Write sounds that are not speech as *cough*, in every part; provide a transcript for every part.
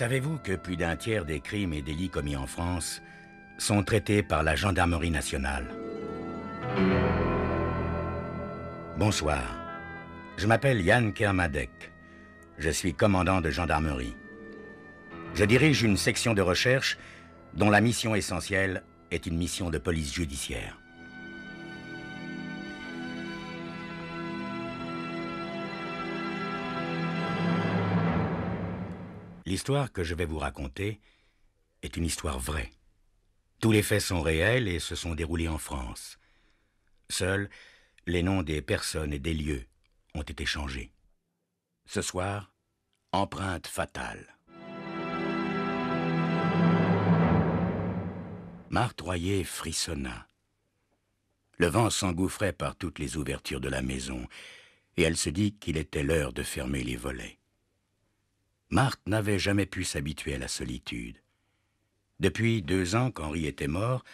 Savez-vous que plus d'un tiers des crimes et délits commis en France sont traités par la gendarmerie nationale Bonsoir. Je m'appelle Yann Kermadec. Je suis commandant de gendarmerie. Je dirige une section de recherche dont la mission essentielle est une mission de police judiciaire. L'histoire que je vais vous raconter est une histoire vraie. Tous les faits sont réels et se sont déroulés en France. Seuls les noms des personnes et des lieux ont été changés. Ce soir, empreinte fatale. Marthe Royer frissonna. Le vent s'engouffrait par toutes les ouvertures de la maison, et elle se dit qu'il était l'heure de fermer les volets. Marthe n'avait jamais pu s'habituer à la solitude. Depuis deux ans qu'Henri était mort,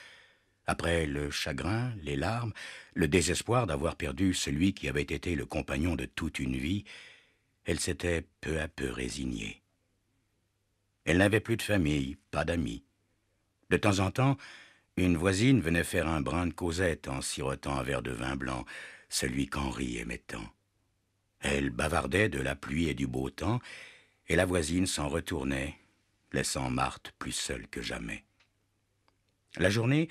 après le chagrin, les larmes, le désespoir d'avoir perdu celui qui avait été le compagnon de toute une vie, elle s'était peu à peu résignée. Elle n'avait plus de famille, pas d'amis. De temps en temps, une voisine venait faire un brin de causette en sirotant un verre de vin blanc, celui qu'Henri aimait tant. Elle bavardait de la pluie et du beau temps, et la voisine s'en retournait, laissant Marthe plus seule que jamais. La journée,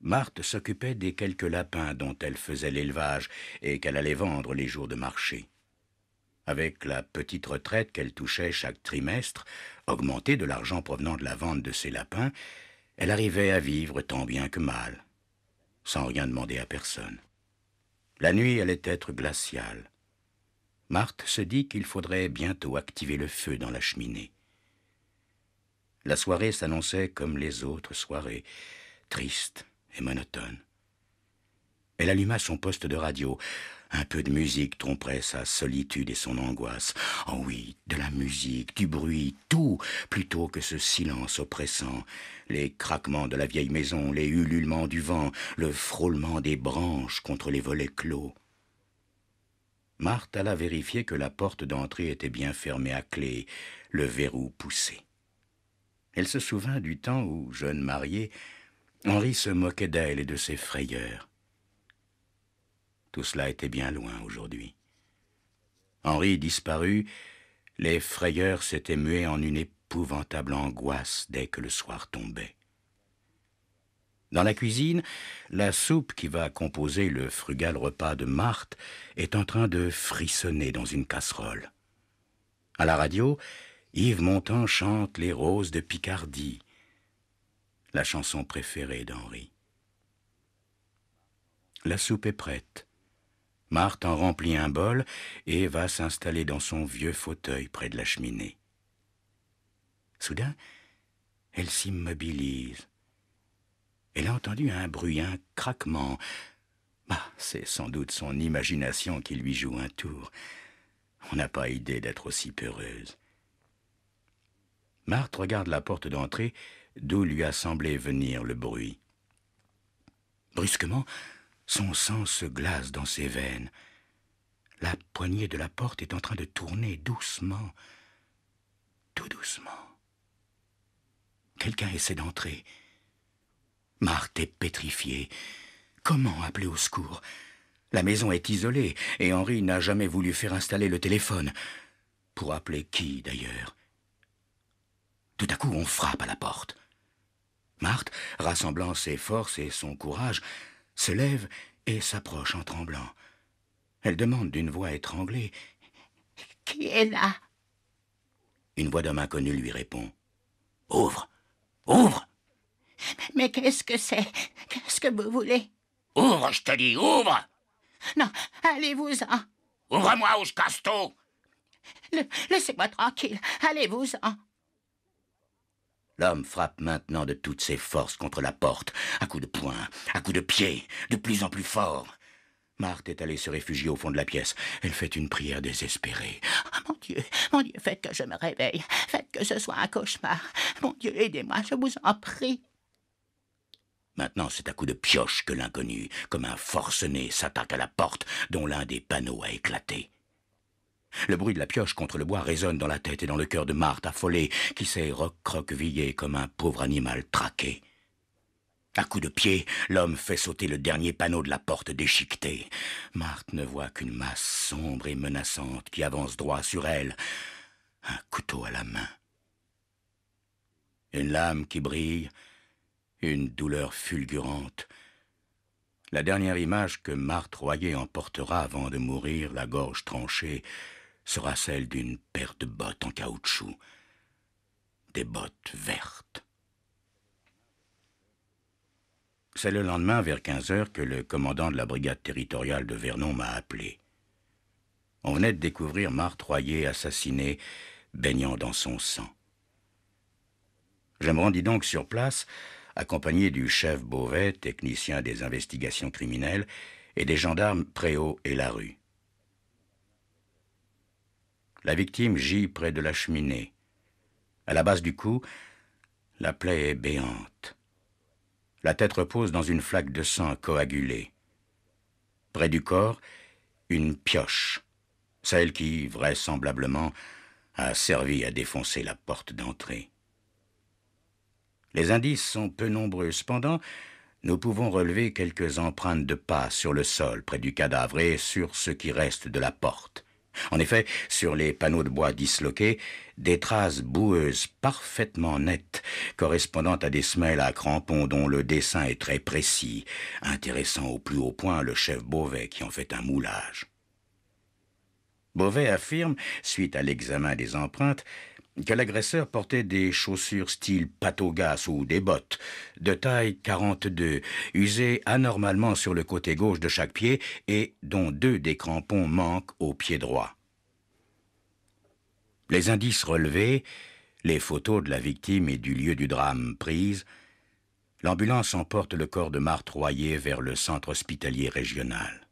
Marthe s'occupait des quelques lapins dont elle faisait l'élevage et qu'elle allait vendre les jours de marché. Avec la petite retraite qu'elle touchait chaque trimestre, augmentée de l'argent provenant de la vente de ses lapins, elle arrivait à vivre tant bien que mal, sans rien demander à personne. La nuit allait être glaciale. Marthe se dit qu'il faudrait bientôt activer le feu dans la cheminée. La soirée s'annonçait comme les autres soirées, triste et monotone. Elle alluma son poste de radio. Un peu de musique tromperait sa solitude et son angoisse. Oh oui, de la musique, du bruit, tout, plutôt que ce silence oppressant. Les craquements de la vieille maison, les ululements du vent, le frôlement des branches contre les volets clos. Marthe alla vérifier que la porte d'entrée était bien fermée à clé, le verrou poussé. Elle se souvint du temps où, jeune mariée, Henri se moquait d'elle et de ses frayeurs. Tout cela était bien loin aujourd'hui. Henri disparut, les frayeurs s'étaient muées en une épouvantable angoisse dès que le soir tombait. Dans la cuisine, la soupe qui va composer le frugal repas de Marthe est en train de frissonner dans une casserole. À la radio, Yves Montand chante Les roses de Picardie, la chanson préférée d'Henri. La soupe est prête. Marthe en remplit un bol et va s'installer dans son vieux fauteuil près de la cheminée. Soudain, elle s'immobilise elle a entendu un bruit, un craquement. Bah, c'est sans doute son imagination qui lui joue un tour. On n'a pas idée d'être aussi peureuse. Marthe regarde la porte d'entrée d'où lui a semblé venir le bruit. Brusquement, son sang se glace dans ses veines. La poignée de la porte est en train de tourner doucement, tout doucement. Quelqu'un essaie d'entrer. Marthe est pétrifiée. Comment appeler au secours La maison est isolée et Henri n'a jamais voulu faire installer le téléphone. Pour appeler qui d'ailleurs Tout à coup, on frappe à la porte. Marthe, rassemblant ses forces et son courage, se lève et s'approche en tremblant. Elle demande d'une voix étranglée Qui est là Une voix d'homme inconnu lui répond Ouvre Ouvre mais qu'est-ce que c'est Qu'est-ce que vous voulez Ouvre, je te dis, ouvre Non, allez-vous-en. Ouvre-moi ou je casse tout Laissez-moi tranquille, allez-vous-en. L'homme frappe maintenant de toutes ses forces contre la porte, à coups de poing, à coups de pied, de plus en plus fort. Marthe est allée se réfugier au fond de la pièce. Elle fait une prière désespérée. Oh, mon Dieu, mon Dieu, faites que je me réveille, faites que ce soit un cauchemar. Mon Dieu, aidez-moi, je vous en prie. Maintenant, c'est à coups de pioche que l'inconnu, comme un forcené, s'attaque à la porte dont l'un des panneaux a éclaté. Le bruit de la pioche contre le bois résonne dans la tête et dans le cœur de Marthe, affolée, qui s'est recroquevillée comme un pauvre animal traqué. À coups de pied, l'homme fait sauter le dernier panneau de la porte déchiquetée. Marthe ne voit qu'une masse sombre et menaçante qui avance droit sur elle, un couteau à la main. Une lame qui brille, une douleur fulgurante. La dernière image que Marthe emportera avant de mourir, la gorge tranchée, sera celle d'une paire de bottes en caoutchouc, des bottes vertes. C'est le lendemain vers 15 heures que le commandant de la brigade territoriale de Vernon m'a appelé. On venait de découvrir Marthe Royer baignant dans son sang. Je me rendis donc sur place accompagné du chef Beauvais, technicien des investigations criminelles, et des gendarmes Préau et Larue. La victime gît près de la cheminée. À la base du cou, la plaie est béante. La tête repose dans une flaque de sang coagulée. Près du corps, une pioche, celle qui, vraisemblablement, a servi à défoncer la porte d'entrée. Les indices sont peu nombreux. Cependant, nous pouvons relever quelques empreintes de pas sur le sol près du cadavre et sur ce qui reste de la porte. En effet, sur les panneaux de bois disloqués, des traces boueuses parfaitement nettes, correspondant à des semelles à crampons dont le dessin est très précis, intéressant au plus haut point le chef Beauvais qui en fait un moulage. Beauvais affirme, suite à l'examen des empreintes, que l'agresseur portait des chaussures style patogas ou des bottes, de taille 42, usées anormalement sur le côté gauche de chaque pied et dont deux des crampons manquent au pied droit. Les indices relevés, les photos de la victime et du lieu du drame prises, l'ambulance emporte le corps de Martroyer vers le centre hospitalier régional.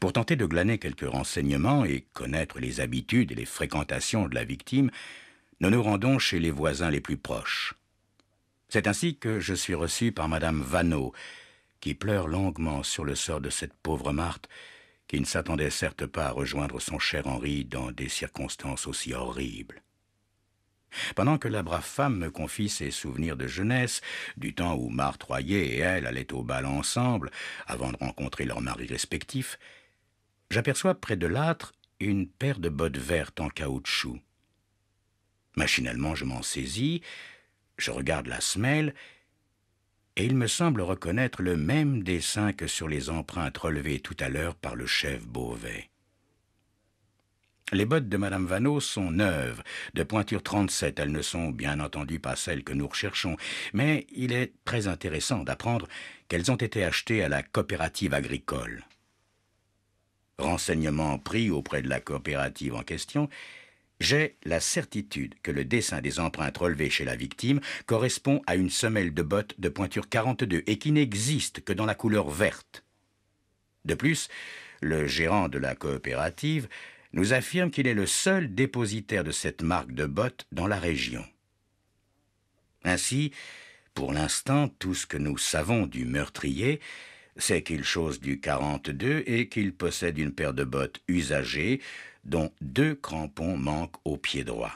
Pour tenter de glaner quelques renseignements et connaître les habitudes et les fréquentations de la victime, nous nous rendons chez les voisins les plus proches. C'est ainsi que je suis reçu par Madame Vanneau, qui pleure longuement sur le sort de cette pauvre Marthe, qui ne s'attendait certes pas à rejoindre son cher Henri dans des circonstances aussi horribles. Pendant que la brave femme me confie ses souvenirs de jeunesse, du temps où Marthe Royer et elle allaient au bal ensemble, avant de rencontrer leurs maris respectifs, j'aperçois près de l'âtre une paire de bottes vertes en caoutchouc. Machinalement, je m'en saisis, je regarde la semelle, et il me semble reconnaître le même dessin que sur les empreintes relevées tout à l'heure par le chef Beauvais. Les bottes de Madame Vanneau sont neuves, de pointure 37. Elles ne sont bien entendu pas celles que nous recherchons, mais il est très intéressant d'apprendre qu'elles ont été achetées à la coopérative agricole. Renseignements pris auprès de la coopérative en question, j'ai la certitude que le dessin des empreintes relevées chez la victime correspond à une semelle de bottes de pointure 42 et qui n'existe que dans la couleur verte. De plus, le gérant de la coopérative nous affirme qu'il est le seul dépositaire de cette marque de bottes dans la région. Ainsi, pour l'instant, tout ce que nous savons du meurtrier, c'est qu'il chose du 42 et qu'il possède une paire de bottes usagées dont deux crampons manquent au pied droit.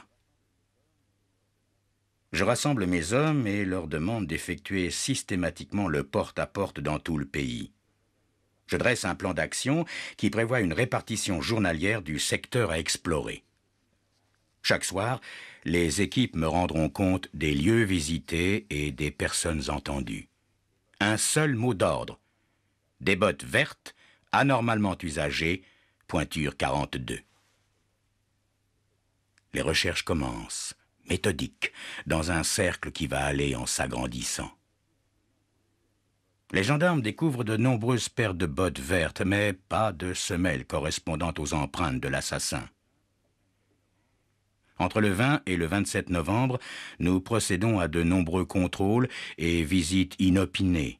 Je rassemble mes hommes et leur demande d'effectuer systématiquement le porte à -porte dans tout le pays. Je dresse un plan d'action qui prévoit une répartition journalière du secteur à explorer. Chaque soir, les équipes me rendront compte des lieux visités et des personnes entendues. Un seul mot d'ordre. Des bottes vertes, anormalement usagées, pointure 42. Les recherches commencent, méthodiques, dans un cercle qui va aller en s'agrandissant. Les gendarmes découvrent de nombreuses paires de bottes vertes, mais pas de semelles correspondant aux empreintes de l'assassin. Entre le 20 et le 27 novembre, nous procédons à de nombreux contrôles et visites inopinées.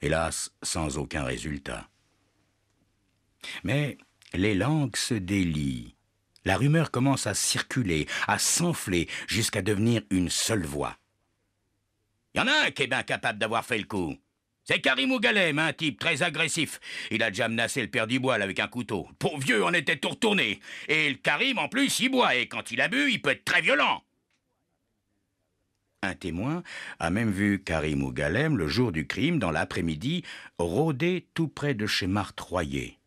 Hélas, sans aucun résultat. Mais les langues se délient. La rumeur commence à circuler, à s'enfler, jusqu'à devenir une seule voix. Y en a un qui est bien capable d'avoir fait le coup. C'est Karim Ougalem, un type très agressif. Il a déjà menacé le père Dubois avec un couteau. Pour vieux on était tout retourné. Et Karim, en plus, il boit, et quand il a bu, il peut être très violent. Un témoin a même vu Karim Ougalem, le jour du crime, dans l'après-midi, rôder tout près de chez Martroyer.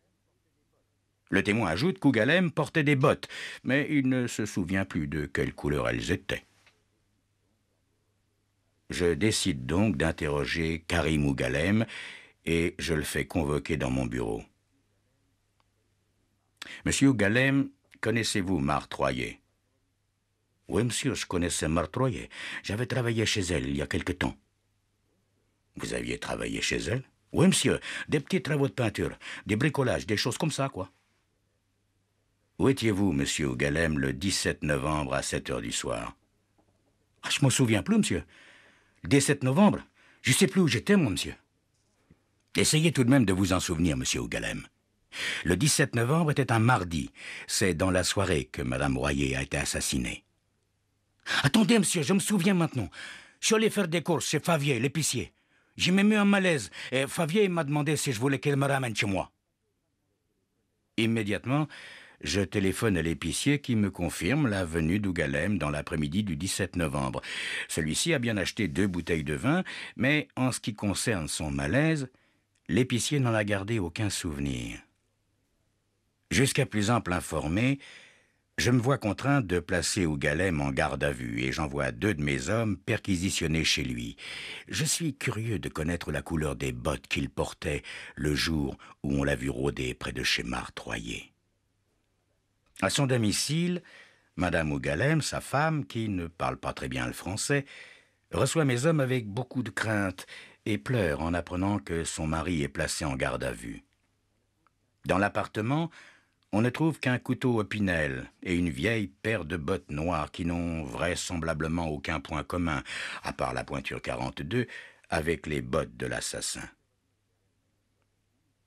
Le témoin ajoute qu'Ougalem portait des bottes, mais il ne se souvient plus de quelle couleur elles étaient. Je décide donc d'interroger Karim Ougalem et je le fais convoquer dans mon bureau. Monsieur Ougalem, connaissez-vous Martroyer Oui, monsieur, je connaissais Martroyer. J'avais travaillé chez elle il y a quelque temps. Vous aviez travaillé chez elle Oui, monsieur, des petits travaux de peinture, des bricolages, des choses comme ça, quoi. Où étiez-vous, monsieur Ougalem, le 17 novembre à 7 heures du soir ah, Je m'en souviens plus, monsieur dès 7 novembre, je sais plus où j'étais, mon monsieur. Essayez tout de même de vous en souvenir, monsieur Ougalem. Le 17 novembre était un mardi. C'est dans la soirée que madame Royer a été assassinée. Attendez, monsieur, je me souviens maintenant. Je suis allé faire des courses chez Favier, l'épicier. J'ai même eu un malaise et Favier m'a demandé si je voulais qu'elle me ramène chez moi. Immédiatement, je téléphone à l'épicier qui me confirme la venue d'Ougalem dans l'après-midi du 17 novembre. Celui-ci a bien acheté deux bouteilles de vin, mais en ce qui concerne son malaise, l'épicier n'en a gardé aucun souvenir. Jusqu'à plus ample informé, je me vois contraint de placer Ougalem en garde à vue et j'envoie deux de mes hommes perquisitionner chez lui. Je suis curieux de connaître la couleur des bottes qu'il portait le jour où on l'a vu rôder près de chez Martroyer. À son domicile, Madame Ougalem, sa femme, qui ne parle pas très bien le français, reçoit mes hommes avec beaucoup de crainte et pleure en apprenant que son mari est placé en garde à vue. Dans l'appartement, on ne trouve qu'un couteau opinel et une vieille paire de bottes noires qui n'ont vraisemblablement aucun point commun, à part la pointure 42, avec les bottes de l'assassin.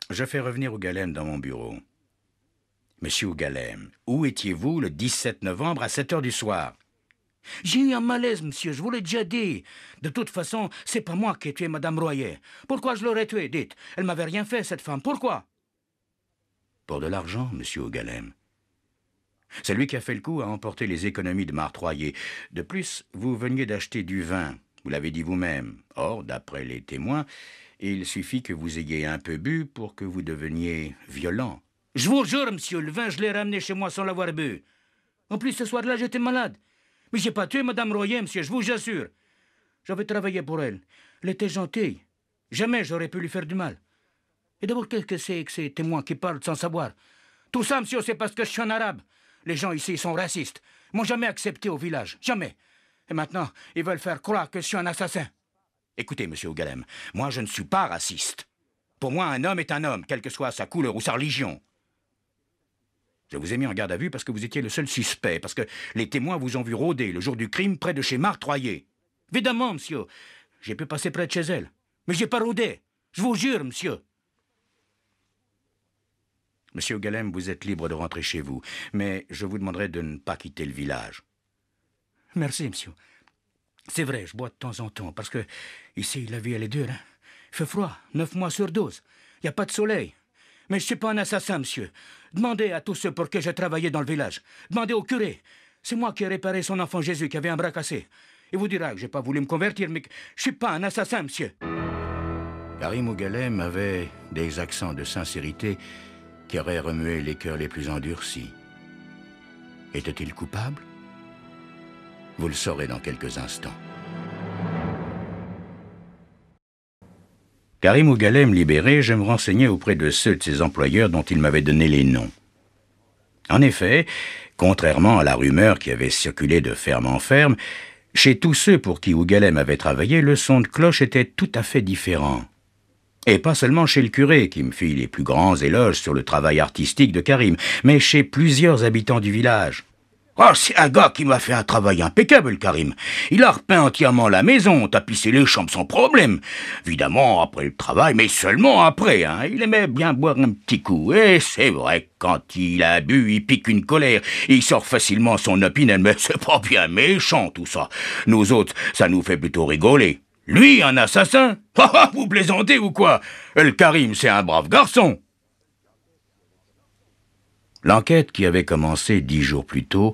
Je fais revenir Ougalem dans mon bureau. Monsieur O'Galem, où étiez-vous le 17 novembre à 7 heures du soir J'ai eu un malaise, monsieur, je vous l'ai déjà dit. De toute façon, c'est pas moi qui ai tué Madame Royer. Pourquoi je l'aurais tuée, dites Elle m'avait rien fait, cette femme. Pourquoi Pour de l'argent, monsieur Ougalem. C'est lui qui a fait le coup à emporter les économies de Martroyer. De plus, vous veniez d'acheter du vin. Vous l'avez dit vous-même. Or, d'après les témoins, il suffit que vous ayez un peu bu pour que vous deveniez violent. Je vous jure, monsieur, le vin, je l'ai ramené chez moi sans l'avoir bu. En plus, ce soir-là, j'étais malade. Mais j'ai pas tué Madame Royer, monsieur, je vous assure. J'avais travaillé pour elle. Elle était gentille. Jamais j'aurais pu lui faire du mal. Et d'abord, qu'est-ce que c'est que ces témoins qui parlent sans savoir Tout ça, monsieur, c'est parce que je suis un arabe. Les gens ici sont racistes. Ils m'ont jamais accepté au village. Jamais. Et maintenant, ils veulent faire croire que je suis un assassin. Écoutez, monsieur Ougalem, moi je ne suis pas raciste. Pour moi, un homme est un homme, quelle que soit sa couleur ou sa religion. Je vous ai mis en garde à vue parce que vous étiez le seul suspect, parce que les témoins vous ont vu rôder le jour du crime près de chez Marc Troyer. Évidemment, monsieur, j'ai pu passer près de chez elle. Mais j'ai pas rôdé. Je vous jure, monsieur. Monsieur Galem, vous êtes libre de rentrer chez vous, mais je vous demanderai de ne pas quitter le village. Merci, monsieur. C'est vrai, je bois de temps en temps, parce que ici, la vie, elle est dure. Hein? Il fait froid, neuf mois sur douze. Il n'y a pas de soleil. Mais je suis pas un assassin, monsieur. Demandez à tous ceux pour qui j'ai travaillé dans le village. Demandez au curé. C'est moi qui ai réparé son enfant Jésus qui avait un bras cassé. Il vous dira que j'ai pas voulu me convertir, mais que je suis pas un assassin, monsieur. Karim Mougalem avait des accents de sincérité qui auraient remué les cœurs les plus endurcis. Était-il coupable Vous le saurez dans quelques instants. Karim Ougalem libéré, je me renseignais auprès de ceux de ses employeurs dont il m'avait donné les noms. En effet, contrairement à la rumeur qui avait circulé de ferme en ferme, chez tous ceux pour qui Ougalem avait travaillé, le son de cloche était tout à fait différent. Et pas seulement chez le curé, qui me fit les plus grands éloges sur le travail artistique de Karim, mais chez plusieurs habitants du village. « Ah, c'est un gars qui m'a fait un travail impeccable, Karim. Il a repeint entièrement la maison, tapissé les chambres sans problème. Évidemment, après le travail, mais seulement après. Hein. Il aimait bien boire un petit coup. Et c'est vrai quand il a bu, il pique une colère. Il sort facilement son opinion, mais c'est pas bien méchant tout ça. Nous autres, ça nous fait plutôt rigoler. Lui, un assassin *laughs* Vous plaisantez ou quoi El euh, Karim, c'est un brave garçon L'enquête qui avait commencé dix jours plus tôt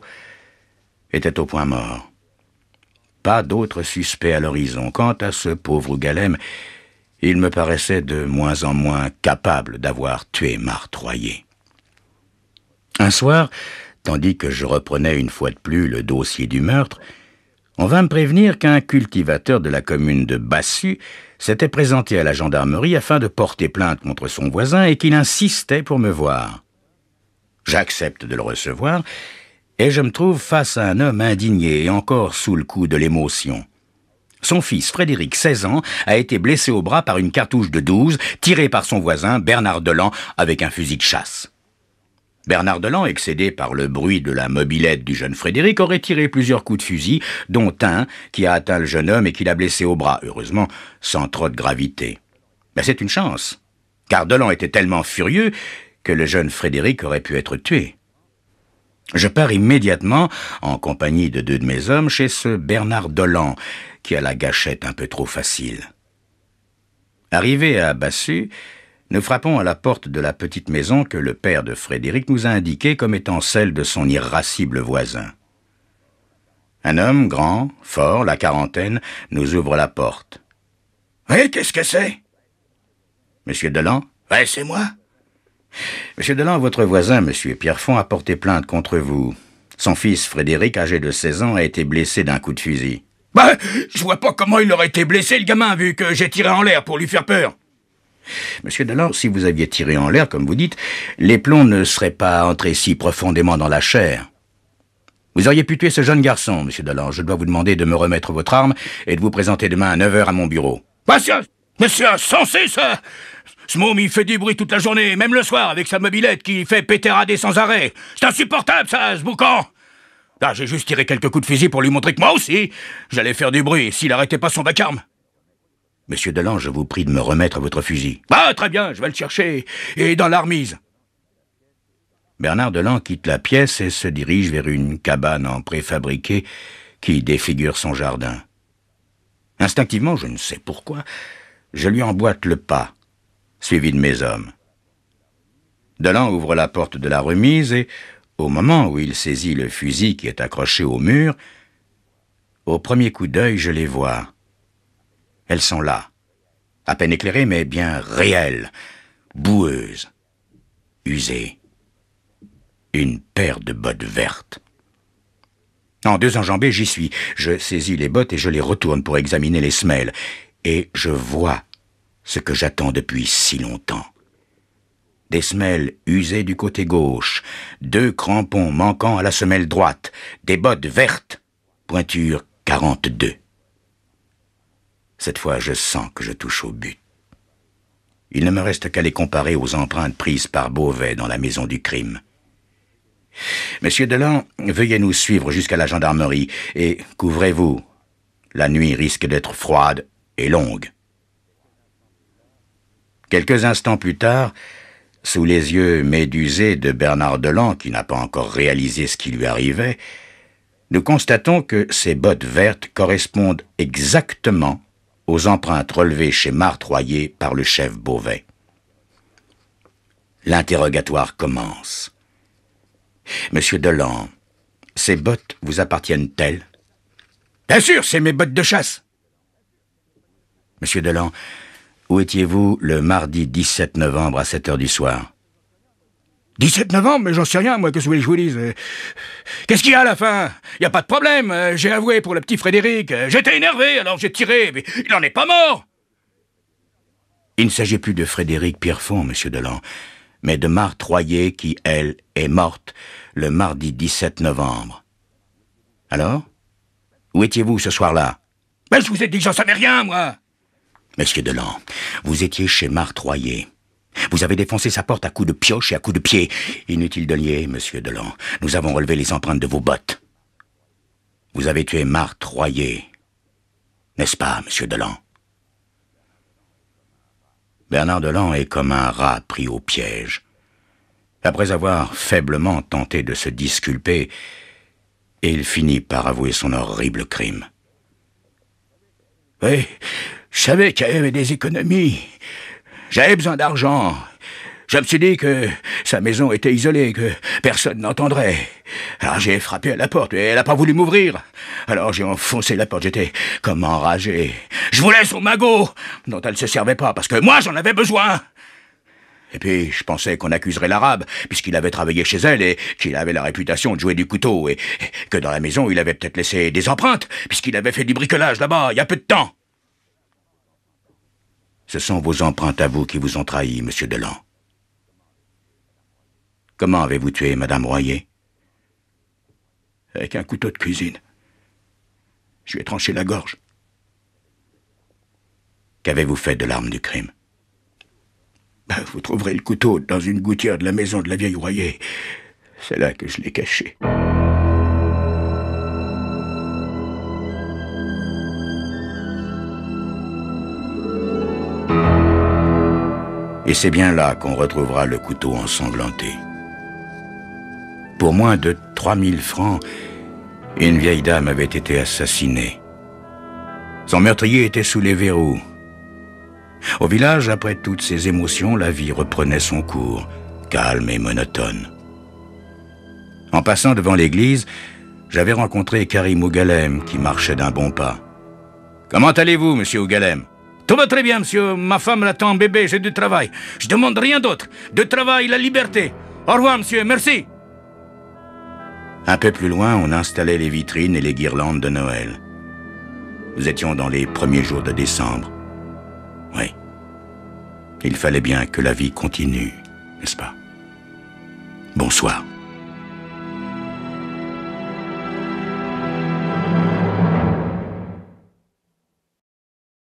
était au point mort. Pas d'autres suspects à l'horizon. Quant à ce pauvre Galem, il me paraissait de moins en moins capable d'avoir tué Martroyer. Un soir, tandis que je reprenais une fois de plus le dossier du meurtre, on vint me prévenir qu'un cultivateur de la commune de Bassu s'était présenté à la gendarmerie afin de porter plainte contre son voisin et qu'il insistait pour me voir. J'accepte de le recevoir, et je me trouve face à un homme indigné et encore sous le coup de l'émotion. Son fils, Frédéric, 16 ans, a été blessé au bras par une cartouche de 12 tirée par son voisin, Bernard Delan, avec un fusil de chasse. Bernard Delan, excédé par le bruit de la mobilette du jeune Frédéric, aurait tiré plusieurs coups de fusil, dont un qui a atteint le jeune homme et qui l'a blessé au bras, heureusement sans trop de gravité. Mais c'est une chance, car Delan était tellement furieux que le jeune Frédéric aurait pu être tué. Je pars immédiatement, en compagnie de deux de mes hommes, chez ce Bernard Dolan, qui a la gâchette un peu trop facile. Arrivé à Bassu, nous frappons à la porte de la petite maison que le père de Frédéric nous a indiquée comme étant celle de son irascible voisin. Un homme grand, fort, la quarantaine, nous ouvre la porte. Hé, eh, qu'est-ce que c'est Monsieur Dolan ?»« Oui, c'est moi. Monsieur Delan, votre voisin, monsieur Pierrefonds, a porté plainte contre vous. Son fils, Frédéric, âgé de 16 ans, a été blessé d'un coup de fusil. Bah, je vois pas comment il aurait été blessé, le gamin, vu que j'ai tiré en l'air pour lui faire peur. Monsieur Delan, si vous aviez tiré en l'air, comme vous dites, les plombs ne seraient pas entrés si profondément dans la chair. Vous auriez pu tuer ce jeune garçon, monsieur Delan. Je dois vous demander de me remettre votre arme et de vous présenter demain à 9h à mon bureau. Monsieur, monsieur, censé ça ce môme, il fait du bruit toute la journée, même le soir, avec sa mobilette qui fait péterader sans arrêt. C'est insupportable, ça, ce boucan ah, j'ai juste tiré quelques coups de fusil pour lui montrer que moi aussi, j'allais faire du bruit s'il arrêtait pas son vacarme. Monsieur Delange, je vous prie de me remettre votre fusil. Ah, très bien, je vais le chercher, et dans l'armise. Bernard Delan quitte la pièce et se dirige vers une cabane en préfabriqué qui défigure son jardin. Instinctivement, je ne sais pourquoi, je lui emboîte le pas suivi de mes hommes. Delan ouvre la porte de la remise et, au moment où il saisit le fusil qui est accroché au mur, au premier coup d'œil, je les vois. Elles sont là, à peine éclairées, mais bien réelles, boueuses, usées. Une paire de bottes vertes. En deux enjambées, j'y suis. Je saisis les bottes et je les retourne pour examiner les semelles. Et je vois ce que j'attends depuis si longtemps. Des semelles usées du côté gauche, deux crampons manquant à la semelle droite, des bottes vertes, pointure 42. Cette fois, je sens que je touche au but. Il ne me reste qu'à les comparer aux empreintes prises par Beauvais dans la maison du crime. Monsieur Delan, veuillez nous suivre jusqu'à la gendarmerie et couvrez-vous. La nuit risque d'être froide et longue. Quelques instants plus tard, sous les yeux médusés de Bernard Delan, qui n'a pas encore réalisé ce qui lui arrivait, nous constatons que ces bottes vertes correspondent exactement aux empreintes relevées chez Martroyer par le chef Beauvais. L'interrogatoire commence. Monsieur Delan, ces bottes vous appartiennent-elles Bien sûr, c'est mes bottes de chasse. Monsieur Delan, où étiez-vous le mardi 17 novembre à 7 heures du soir 17 novembre Mais j'en sais rien, moi, que ce que je vous dise. Qu'est-ce qu'il y a à la fin Il n'y a pas de problème, euh, j'ai avoué pour le petit Frédéric. Euh, j'étais énervé, alors j'ai tiré, mais il n'en est pas mort Il ne s'agit plus de Frédéric Pierrefonds, monsieur Delan, mais de Marthe Royer qui, elle, est morte le mardi 17 novembre. Alors Où étiez-vous ce soir-là Mais ben, je vous ai dit que j'en savais rien, moi Monsieur Delan, vous étiez chez Martroyer. Vous avez défoncé sa porte à coups de pioche et à coups de pied. Inutile de nier, monsieur Delan. Nous avons relevé les empreintes de vos bottes. Vous avez tué Marthe Royer. N'est-ce pas, monsieur Delan Bernard Delan est comme un rat pris au piège. Après avoir faiblement tenté de se disculper, il finit par avouer son horrible crime. Oui, je savais qu'il y avait des économies. J'avais besoin d'argent. Je me suis dit que sa maison était isolée, que personne n'entendrait. Alors j'ai frappé à la porte et elle n'a pas voulu m'ouvrir. Alors j'ai enfoncé la porte, j'étais comme enragé. Je voulais son magot dont elle ne se servait pas parce que moi j'en avais besoin. Et puis je pensais qu'on accuserait l'arabe puisqu'il avait travaillé chez elle et qu'il avait la réputation de jouer du couteau et que dans la maison il avait peut-être laissé des empreintes puisqu'il avait fait du bricolage là-bas il y a peu de temps. Ce sont vos empreintes à vous qui vous ont trahi, monsieur Delan. Comment avez-vous tué madame Royer Avec un couteau de cuisine. Je lui ai tranché la gorge. Qu'avez-vous fait de l'arme du crime ben, Vous trouverez le couteau dans une gouttière de la maison de la vieille Royer. C'est là que je l'ai caché. c'est bien là qu'on retrouvera le couteau ensanglanté. Pour moins de 3000 francs, une vieille dame avait été assassinée. Son meurtrier était sous les verrous. Au village, après toutes ces émotions, la vie reprenait son cours, calme et monotone. En passant devant l'église, j'avais rencontré Karim Ougalem qui marchait d'un bon pas. Comment allez-vous, monsieur Ougalem tout va très bien, monsieur. Ma femme l'attend, bébé, j'ai du travail. Je demande rien d'autre. De travail, la liberté. Au revoir, monsieur, merci. Un peu plus loin, on installait les vitrines et les guirlandes de Noël. Nous étions dans les premiers jours de décembre. Oui. Il fallait bien que la vie continue, n'est-ce pas Bonsoir.